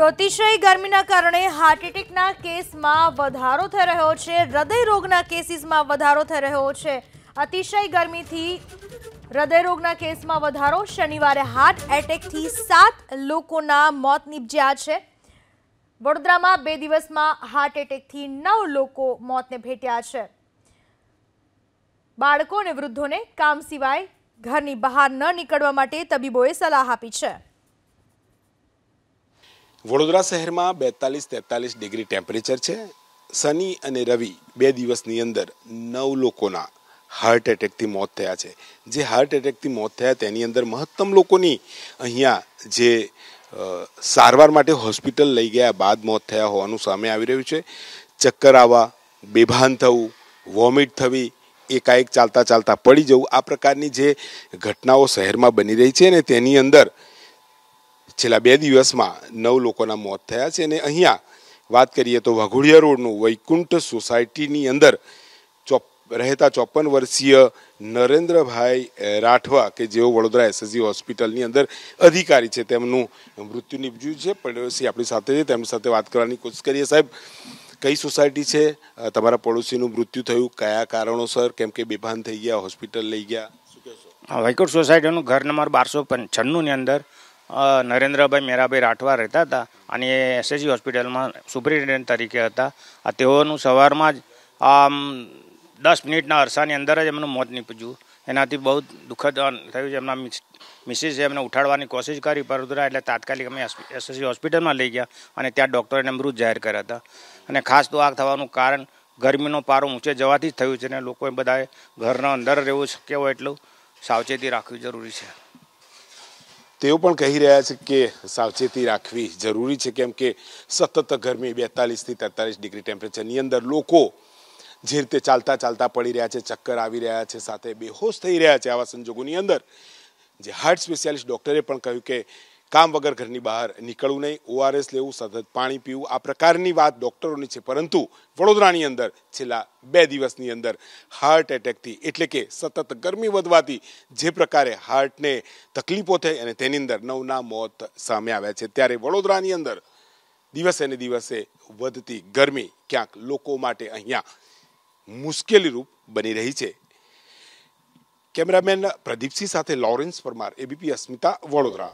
તો અતિશય ગરમીના કારણે હાર્ટ એટેકના કેસમાં વધારો થઈ રહ્યો છે હૃદય રોગના કેસીસમાં વધારો થઈ રહ્યો છે અતિશય ગરમીથી હૃદય રોગના કેસમાં વધારો શનિવારે હાર્ટ એટેકથી સાત લોકોના મોત નીપજ્યા છે વડોદરામાં બે દિવસમાં હાર્ટ એટેકથી નવ લોકો મોતને ભેટ્યા છે બાળકો અને વૃદ્ધોને કામ સિવાય ઘરની બહાર ન નીકળવા માટે તબીબોએ સલાહ આપી છે વડોદરા શહેરમાં બેતાલીસ તેતાલીસ ડિગ્રી ટેમ્પરેચર છે શનિ અને રવિ બે દિવસની અંદર નવ લોકોના હાર્ટ એટેકથી મોત થયા છે જે હાર્ટ એટેકથી મોત થયા તેની અંદર મહત્તમ લોકોની અહીંયા જે સારવાર માટે હોસ્પિટલ લઈ ગયા બાદ મોત થયા હોવાનું સામે આવી રહ્યું છે ચક્કર આવવા બેભાન થવું વોમિટ થવી એકાએક ચાલતા ચાલતા પડી જવું આ પ્રકારની જે ઘટનાઓ શહેરમાં બની રહી છે ને તેની અંદર છેલ્લા બે દિવસમાં નવ લોકોના મોત થયા છે અને અહીંયા વાત કરીએ તો વાઘોડિયા રોડનું વૈકુંઠ સોસાયટીની અંદર ચોપ રહેતા ચોપન વર્ષીય નરેન્દ્રભાઈ રાઠવા કે જેઓ વડોદરા એસએસજી હોસ્પિટલની અંદર અધિકારી છે તેમનું મૃત્યુ નિપજ્યું છે પડોશી આપણી સાથે છે તેમની સાથે વાત કરવાની કોશિશ કરીએ સાહેબ કઈ સોસાયટી છે તમારા પડોશીનું મૃત્યુ થયું કયા કારણોસર કેમ કે બેભાન થઈ ગયા હોસ્પિટલ લઈ ગયા વૈકુંઠ સોસાયટીનું ઘર નંબર બારસો છન્નુંની અંદર નરેન્દ્રભાઈ મેરાભાઈ રાઠવા રહેતા હતા અને એ એસએસજી હોસ્પિટલમાં સુપરિન્ટેન્ડન્ટ તરીકે હતા આ તેઓનું સવારમાં જ આમ દસ મિનિટના અરસાની અંદર જ એમનું મોત નીપજ્યું એનાથી બહુ દુઃખદ થયું છે એમના મિસિસે એમને ઉઠાડવાની કોશિશ કરી પરંતુ એટલે તાત્કાલિક અમે એસએસજી હોસ્પિટલમાં લઈ ગયા અને ત્યાં ડૉક્ટરે એમને મૃત જાહેર કર્યા હતા અને ખાસ તો આગ થવાનું કારણ ગરમીનો પારો ઊંચે જવાથી જ થયું છે અને લોકોએ બધાએ ઘરના અંદર રહેવું શક્ય હોય એટલું સાવચેતી રાખવી જરૂરી છે તેઓ પણ કહી રહ્યા છે કે સાવચેતી રાખવી જરૂરી છે કેમ કે સતત ગરમી બેતાલીસથી તેતાલીસ ડિગ્રી ટેમ્પરેચરની અંદર લોકો જે રીતે ચાલતા ચાલતા પડી રહ્યા છે ચક્કર આવી રહ્યા છે સાથે બેહોશ થઈ રહ્યા છે આવા સંજોગોની અંદર જે હાર્ટ સ્પેશિયાલિસ્ટ ડૉક્ટરે પણ કહ્યું કે કામ વગર ઘરની બહાર નીકળવું નહીં ઓઆરએસ લેવું સતત પાણી પીવું આ પ્રકારની વાત ડૉક્ટરોની છે પરંતુ વડોદરાની અંદર છેલ્લા બે દિવસની અંદર હાર્ટ એટેકથી એટલે કે સતત ગરમી વધવાથી જે પ્રકારે હાર્ટને તકલીફો થઈ અને તેની અંદર નવના મોત સામે આવ્યા છે ત્યારે વડોદરાની અંદર દિવસે ને દિવસે વધતી ગરમી ક્યાંક લોકો માટે અહીંયા મુશ્કેલી રૂપ બની રહી છે કેમેરામેન પ્રદીપસિંહ સાથે લોરેન્સ પરમાર એબીપી અસ્મિતા વડોદરા